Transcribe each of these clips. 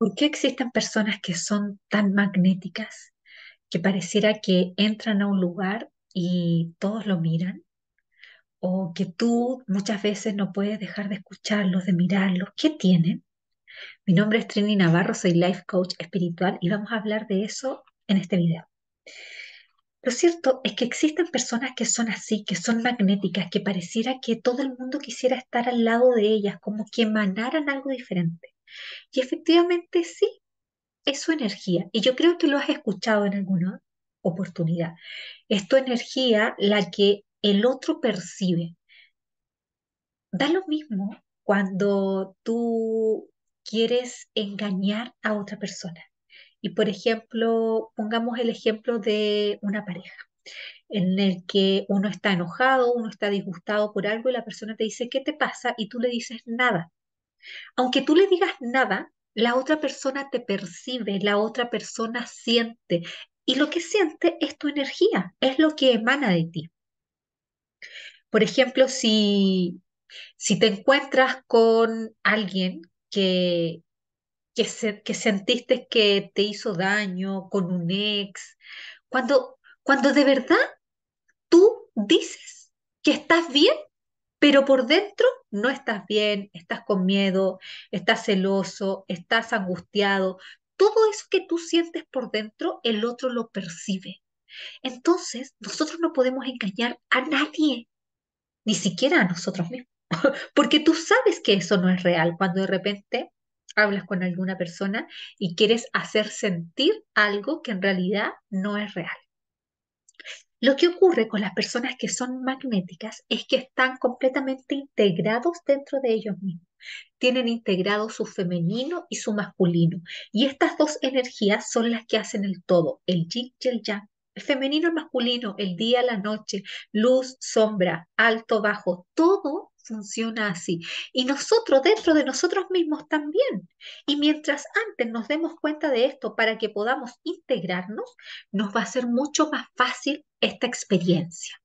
¿Por qué existen personas que son tan magnéticas que pareciera que entran a un lugar y todos lo miran? ¿O que tú muchas veces no puedes dejar de escucharlos, de mirarlos? ¿Qué tienen? Mi nombre es Trini Navarro, soy life coach espiritual y vamos a hablar de eso en este video. Lo cierto es que existen personas que son así, que son magnéticas, que pareciera que todo el mundo quisiera estar al lado de ellas, como que emanaran algo diferente. Y efectivamente sí, es su energía. Y yo creo que lo has escuchado en alguna oportunidad. Es tu energía la que el otro percibe. Da lo mismo cuando tú quieres engañar a otra persona. Y por ejemplo, pongamos el ejemplo de una pareja en el que uno está enojado, uno está disgustado por algo y la persona te dice, ¿qué te pasa? Y tú le dices, nada. Aunque tú le digas nada, la otra persona te percibe, la otra persona siente. Y lo que siente es tu energía, es lo que emana de ti. Por ejemplo, si, si te encuentras con alguien que, que, sentiste que te hizo daño, con un ex, cuando, cuando de verdad tú dices que estás bien, pero por dentro no estás bien, estás con miedo, estás celoso, estás angustiado. Todo eso que tú sientes por dentro, el otro lo percibe. Entonces, nosotros no podemos engañar a nadie, ni siquiera a nosotros mismos, porque tú sabes que eso no es real cuando de repente hablas con alguna persona y quieres hacer sentir algo que en realidad no es real. Lo que ocurre con las personas que son magnéticas es que están completamente integrados dentro de ellos mismos. Tienen integrado su femenino y su masculino. Y estas dos energías son las que hacen el todo, el yin y el yang. El femenino y el masculino, el día, la noche, luz, sombra, alto, bajo, todo funciona así. Y nosotros dentro de nosotros mismos también. Y mientras antes nos demos cuenta de esto para que podamos integrarnos, nos va a ser mucho más fácil esta experiencia.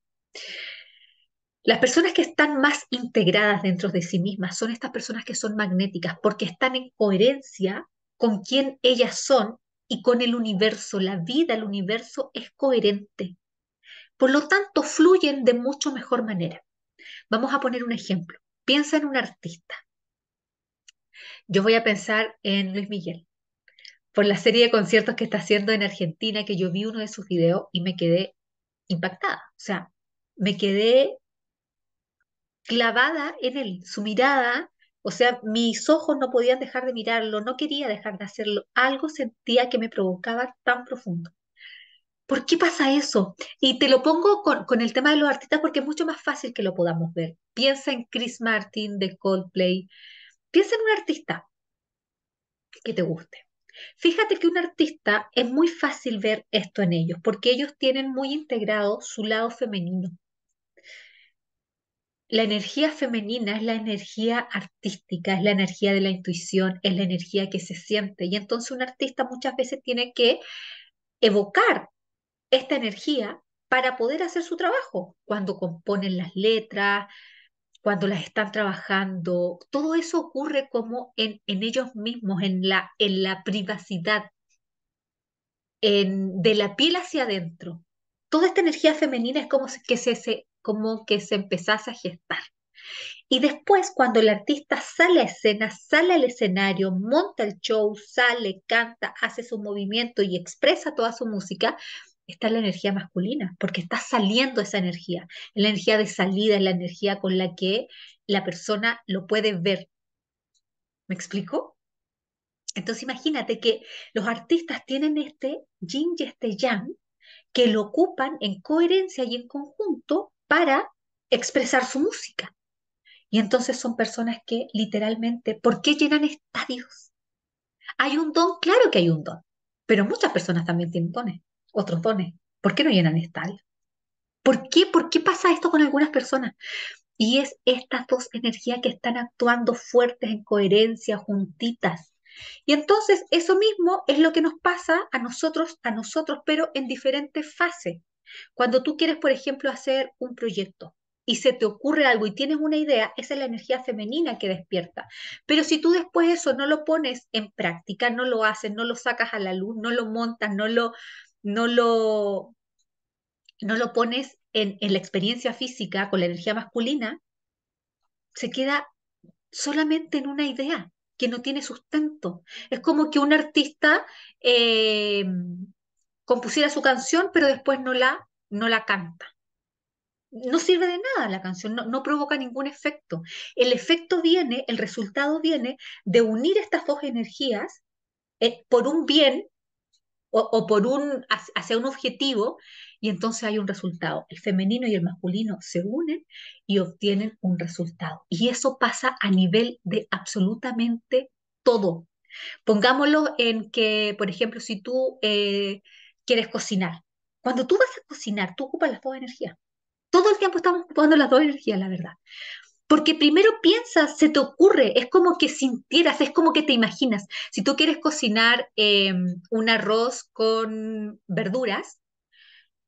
Las personas que están más integradas dentro de sí mismas son estas personas que son magnéticas porque están en coherencia con quien ellas son y con el universo. La vida, el universo es coherente. Por lo tanto, fluyen de mucho mejor manera. Vamos a poner un ejemplo. Piensa en un artista. Yo voy a pensar en Luis Miguel, por la serie de conciertos que está haciendo en Argentina, que yo vi uno de sus videos y me quedé impactada. O sea, me quedé clavada en él, su mirada, o sea, mis ojos no podían dejar de mirarlo, no quería dejar de hacerlo, algo sentía que me provocaba tan profundo. ¿Por qué pasa eso? Y te lo pongo con, el tema de los artistas porque es mucho más fácil que lo podamos ver. Piensa en Chris Martin de Coldplay. Piensa en un artista que te guste. Fíjate que un artista es muy fácil ver esto en ellos porque ellos tienen muy integrado su lado femenino. La energía femenina es la energía artística, es la energía de la intuición, es la energía que se siente. Y entonces un artista muchas veces tiene que evocar esta energía para poder hacer su trabajo, cuando componen las letras, cuando las están trabajando, todo eso ocurre como en, en ellos mismos, en la, en la privacidad, en, de la piel hacia adentro. Toda esta energía femenina es como que se, como que se empezase a gestar. Y después, cuando el artista sale a escena, sale al escenario, monta el show, sale, canta, hace su movimiento y expresa toda su música, está la energía masculina, porque está saliendo esa energía. la energía de salida, la energía con la que la persona lo puede ver. ¿Me explico? Entonces imagínate que los artistas tienen este yin y este yang que lo ocupan en coherencia y en conjunto para expresar su música. Y entonces son personas que literalmente, ¿por qué llenan estadios? Hay un don, claro que hay un don, pero muchas personas también tienen dones otros dones? ¿Por qué no llenan esta? ¿Por qué? ¿Por qué pasa esto con algunas personas? Y es estas dos energías que están actuando fuertes en coherencia, juntitas. Y entonces eso mismo es lo que nos pasa a nosotros, a nosotros, pero en diferentes fases. Cuando tú quieres, por ejemplo, hacer un proyecto y se te ocurre algo y tienes una idea, esa es la energía femenina que despierta. Pero si tú después eso no lo pones en práctica, no lo haces, no lo sacas a la luz, no lo montas, no lo no lo, no lo pones en, la experiencia física con la energía masculina, se queda solamente en una idea que no tiene sustento. Es como que un artista eh, compusiera su canción, pero después no la, no la canta. No sirve de nada la canción, no, provoca ningún efecto. El efecto viene, el resultado viene de unir estas dos energías eh, por un bien o, por un, hacia un objetivo y entonces hay un resultado. El femenino y el masculino se unen y obtienen un resultado. Y eso pasa a nivel de absolutamente todo. Pongámoslo en que, por ejemplo, si tú eh, quieres cocinar, cuando tú vas a cocinar, tú ocupas las dos energías. Todo el tiempo estamos ocupando las dos energías, la verdad. Porque primero piensas, se te ocurre, es como que sintieras, es como que te imaginas. Si tú quieres cocinar em, un arroz con verduras,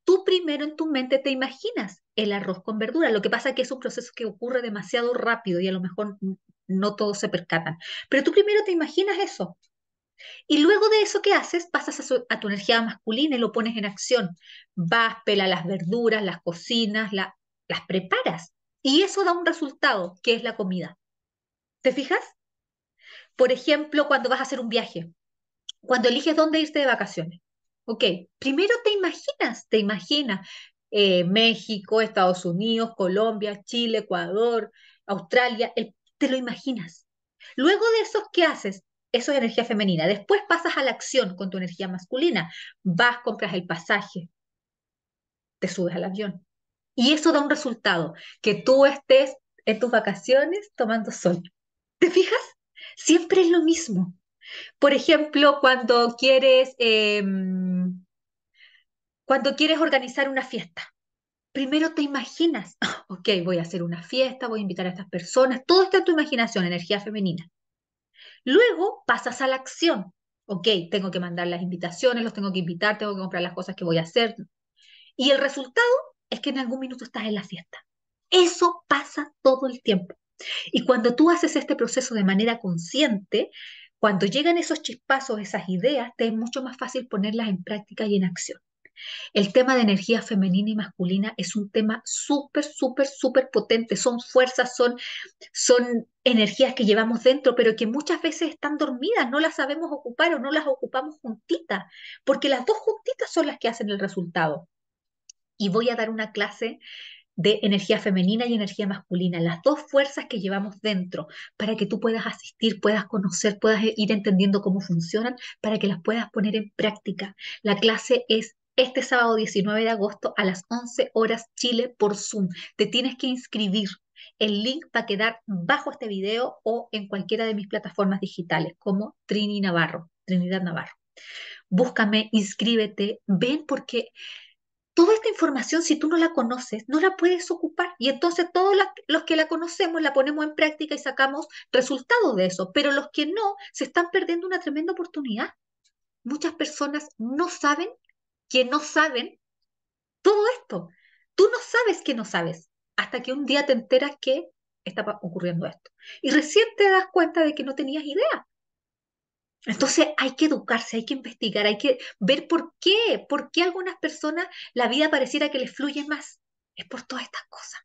tú primero en tu mente te imaginas el arroz con verduras. Lo que pasa es que es un proceso que ocurre demasiado rápido y a lo mejor no todos se percatan. Pero tú primero te imaginas eso. Y luego de eso ¿qué haces, pasas a, tu energía masculina y lo pones en acción. Vas, pela las verduras, las cocinas, las preparas. Y eso da un resultado, que es la comida. ¿Te fijas? Por ejemplo, cuando vas a hacer un viaje, cuando eliges dónde irte de vacaciones. Ok, primero te imaginas, te imaginas eh, México, Estados Unidos, Colombia, Chile, Ecuador, Australia, te lo imaginas. Luego de eso, ¿qué haces? Eso es energía femenina. Después pasas a la acción con tu energía masculina. Vas, compras el pasaje, te subes al avión, y eso da un resultado, que tú estés en tus vacaciones tomando sol. ¿Te fijas? Siempre es lo mismo. Por ejemplo, cuando quieres, em, cuando quieres organizar una fiesta, primero te imaginas, ah, ok, voy a hacer una fiesta, voy a invitar a estas personas, todo está en tu imaginación, energía femenina. Luego pasas a la acción. Ok, tengo que mandar las invitaciones, los tengo que invitar, tengo que comprar las cosas que voy a hacer. Y el resultado es que en algún minuto estás en la fiesta. Eso pasa todo el tiempo. Y cuando tú haces este proceso de manera consciente, cuando llegan esos chispazos, esas ideas, te es mucho más fácil ponerlas en práctica y en acción. El tema de energía femenina y masculina es un tema súper, súper, súper potente. Son fuerzas, son, son energías que llevamos dentro, pero que muchas veces están dormidas, no las sabemos ocupar o no las ocupamos juntitas, porque las dos juntitas son las que hacen el resultado y voy a dar una clase de energía femenina y energía masculina, las dos fuerzas que llevamos dentro, para que tú puedas asistir, puedas conocer, puedas ir entendiendo cómo funcionan, para que las puedas poner en práctica. La clase es este sábado 19 de agosto a las 11 horas Chile por Zoom. Te tienes que inscribir. El link va a quedar bajo este video o en cualquiera de mis plataformas digitales, como Trini Navarro, Trinidad Navarro. Búscame, inscríbete, ven porque toda esta información, si tú no la conoces, no la puedes ocupar. Y entonces todos los que la conocemos la ponemos en práctica y sacamos resultados de eso. Pero los que no, se están perdiendo una tremenda oportunidad. Muchas personas no saben que no saben todo esto. Tú no sabes que no sabes hasta que un día te enteras que está ocurriendo esto. Y recién te das cuenta de que no tenías idea. Entonces hay que educarse, hay que investigar, hay que ver por qué, por qué algunas personas la vida pareciera que les fluye más. Es por todas estas cosas.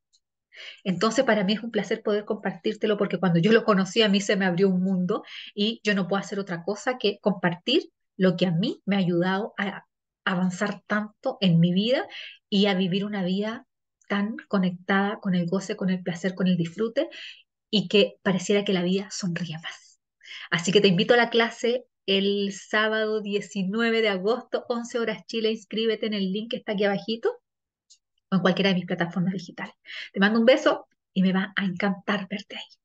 Entonces para mí es un placer poder compartírtelo porque cuando yo lo conocí a mí se me abrió un mundo y yo no puedo hacer otra cosa que compartir lo que a mí me ha ayudado a avanzar tanto en mi vida y a vivir una vida tan conectada con el goce, con el placer, con el disfrute y que pareciera que la vida sonría más. Así que te invito a la clase el sábado 19 de agosto, 11 horas Chile. Inscríbete en el link que está aquí abajito o en cualquiera de mis plataformas digitales. Te mando un beso y me va a encantar verte ahí.